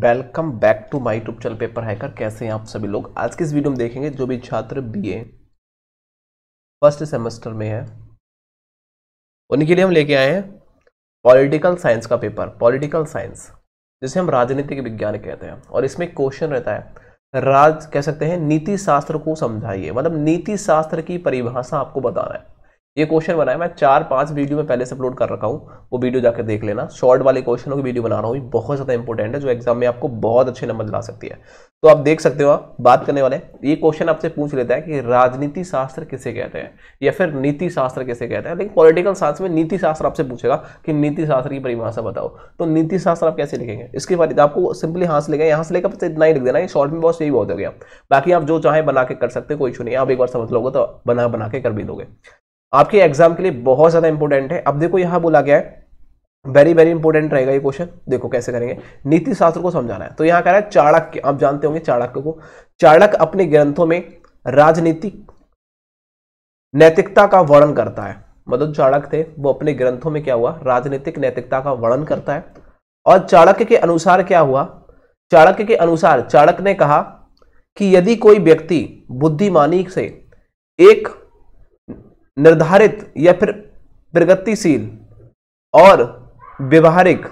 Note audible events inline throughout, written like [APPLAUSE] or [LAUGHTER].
welcome back to my YouTube channel paper hacker कैसे हैं आप सभी लोग आज के इस वीडियो में देखेंगे जो भी छात्र बीए फर्स्ट सेमेस्टर में है उनके लिए हम लेके आए हैं पॉलिटिकल साइंस का पेपर पॉलिटिकल साइंस जिसे हम राजनीतिक विज्ञान कहते हैं और इसमें क्वेश्चन रहता है राज कह सकते हैं नीति शास्त्र को समझाइए मतलब नीति शास्त्र की परिभाषा आपको बताना है ये क्वेश्चन बनाया मैं चार पांच वीडियो में पहले से अपलोड कर रखा हूँ वो वीडियो जाकर देख लेना शॉर्ट वाले क्वेश्चनों की वीडियो बना रहा हूँ बहुत ज़्यादा इंपॉर्टेंट है जो एग्जाम में आपको बहुत अच्छे नंबर दिला सकती है तो आप देख सकते हो आप बात करने वाले ये क्वेश्चन आपसे पूछ लेता है कि राजनीति शास्त्र किसे कहते हैं या फिर नीति शास्त्र किसे कहते हैं लेकिन पॉलिटिकल साइंस में नीति शास्त्र आपसे पूछेगा कि नीति शास्त्र की परिभाषा बताओ तो नीति शास्त्र आप कैसे लिखेंगे इसके बाद आपको सिंपली हाँ से यहाँ से लेकर इतना ही लिख देना शॉर्ट में बहुत सही बहुत हो गया बाकी आप जो चाहे बना के कर सकते हो कोई इशू नहीं आप एक बार समझ लोगे तो बना बना के कर भी दोगे आपके एग्जाम के लिए बहुत ज़्यादा इंपॉर्टेंट है अब देखो यहां बोला गया है वेरी वेरी इंपॉर्टेंट रहेगा ये क्वेश्चन देखो कैसे करेंगे नीति शास्त्र को समझाना है तो यहां कह रहा है चाणक्य आप जानते होंगे चाणक्य को चाणक्य अपने ग्रंथों में राजनीति नैतिकता का वर्णन करता है मतलब चाणक्य थे वो अपने ग्रंथों में क्या हुआ राजनीतिक नैतिकता का वर्णन करता है और चाणक्य के अनुसार क्या हुआ चाणक्य के अनुसार चाणक्य ने कहा कि यदि कोई व्यक्ति बुद्धिमानी से एक निर्धारित या फिर प्रगतिशील और व्यवहारिक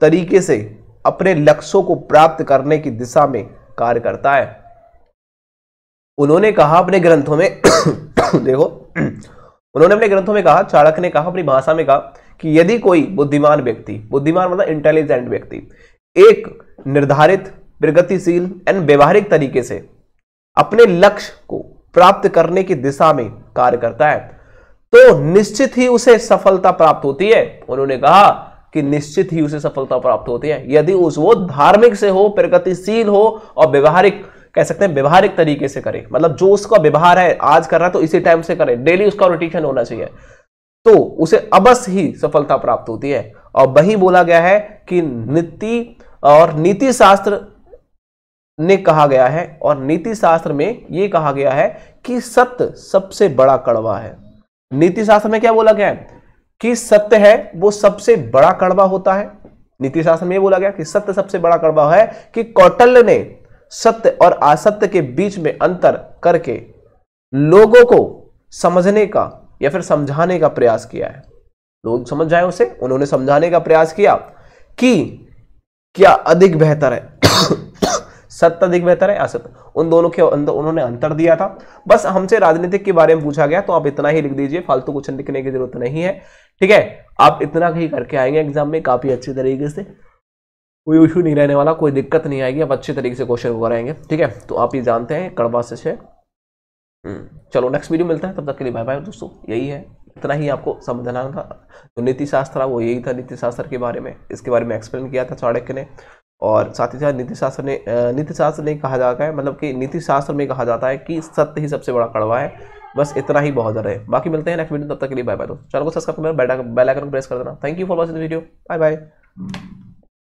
तरीके से अपने लक्ष्यों को प्राप्त करने की दिशा में कार्य करता है उन्होंने कहा अपने ग्रंथों में [COUGHS] देखो [COUGHS] उन्होंने अपने ग्रंथों में कहा चाणक ने कहा अपनी भाषा में कहा कि यदि कोई बुद्धिमान व्यक्ति बुद्धिमान मतलब इंटेलिजेंट व्यक्ति एक निर्धारित प्रगतिशील एंड व्यवहारिक तरीके से अपने लक्ष्य को प्राप्त करने की दिशा में कार्य करता है तो निश्चित ही उसे सफलता प्राप्त होती है उन्होंने कहा कि निश्चित ही उसे सफलता प्राप्त होती है यदि उस वो धार्मिक से हो प्रगतिशील हो और व्यवहारिक कह सकते हैं व्यवहारिक तरीके से करे मतलब जो उसका व्यवहार है आज कर रहा है तो इसी टाइम से करे डेली उसका रोटेशन होना चाहिए तो उसे अवश्य ही सफलता प्राप्त होती है और वही बोला गया है कि नीति और नीति शास्त्र ने कहा गया है और नीति शास्त्र में ये कहा गया है कि सत्य सबसे बड़ा कड़वा है नीति शास्त्र में क्या बोला गया है कि सत्य है वो सबसे बड़ा कड़वा होता है नीति शास्त्र में बोला गया कि सत्य सबसे बड़ा कड़वा है कि कौटल्य ने सत्य और असत्य के बीच में अंतर करके लोगों को समझने का या फिर समझाने का प्रयास किया है लोग समझ जाए उसे उन्होंने समझाने का प्रयास किया कि क्या अधिक बेहतर है सत्य अधिक बेहतर है असत्य उन दोनों के अंदर उन्होंने अंतर दिया था बस हमसे राजनीतिक के बारे में पूछा गया तो आप इतना ही लिख दीजिए फालतू क्वेश्चन लिखने की जरूरत नहीं है ठीक है आप इतना ही करके आएंगे एग्जाम में काफी अच्छे तरीके से कोई इशू नहीं रहने वाला कोई दिक्कत नहीं आएगी आप अच्छे तरीके से क्वेश्चन कराएंगे ठीक है तो आप ये जानते हैं कड़वा से हम्म, चलो नेक्स्ट वीडियो मिलता है तब तक के लिए बाय बाय दोस्तों यही है इतना ही आपको समझना था जो नीति शास्त्र था वो यही था नीति शास्त्र के बारे में इसके बारे में एक्सप्लेन किया था चाणक्य ने और साथ ही साथ नीति शास्त्र ने नीति शास्त्र ने कहा जाता है मतलब कि नीति शास्त्र में कहा जाता है कि सत्य ही सबसे बड़ा कड़वा है बस इतना ही बहुत ज़्यादा है बाकी मिलते हैं नेक्स्ट वीडियो तब तक के लिए बाय बाय दो चैनल को सब्सक्राइब कर बेल आइकन प्रेस कर देना thank you for watching video bye bye